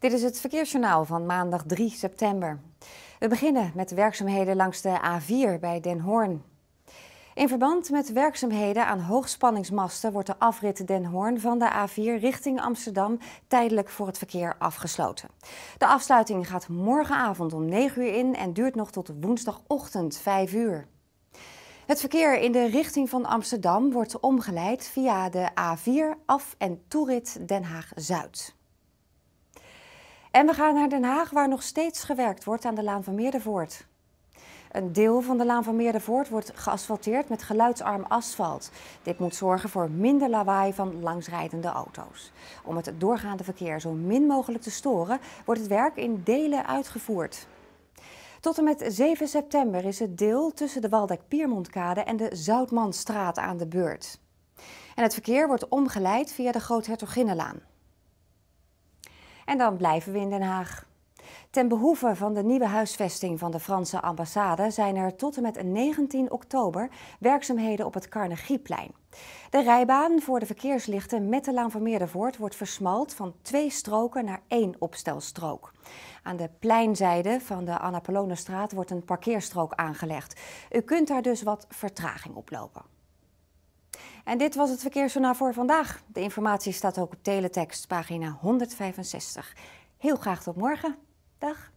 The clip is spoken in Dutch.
Dit is het verkeersjournaal van maandag 3 september. We beginnen met werkzaamheden langs de A4 bij Den Hoorn. In verband met werkzaamheden aan hoogspanningsmasten wordt de afrit Den Hoorn van de A4 richting Amsterdam tijdelijk voor het verkeer afgesloten. De afsluiting gaat morgenavond om 9 uur in en duurt nog tot woensdagochtend 5 uur. Het verkeer in de richting van Amsterdam wordt omgeleid via de A4 af- en toerit Den Haag-Zuid. En we gaan naar Den Haag, waar nog steeds gewerkt wordt aan de Laan van Meerdervoort. Een deel van de Laan van Meerdervoort wordt geasfalteerd met geluidsarm asfalt. Dit moet zorgen voor minder lawaai van langsrijdende auto's. Om het doorgaande verkeer zo min mogelijk te storen, wordt het werk in delen uitgevoerd. Tot en met 7 september is het deel tussen de waldeck piermondkade en de Zoutmanstraat aan de beurt. En het verkeer wordt omgeleid via de Groot-Hertoginnenlaan. En dan blijven we in Den Haag. Ten behoeve van de nieuwe huisvesting van de Franse ambassade zijn er tot en met 19 oktober werkzaamheden op het Carnegieplein. De rijbaan voor de verkeerslichten met de Laan van Meerdervoort wordt versmald van twee stroken naar één opstelstrook. Aan de pleinzijde van de Annapolonestraat wordt een parkeerstrook aangelegd. U kunt daar dus wat vertraging oplopen. En dit was het verkeersjournaal voor vandaag. De informatie staat ook op teletext, pagina 165. Heel graag tot morgen. Dag.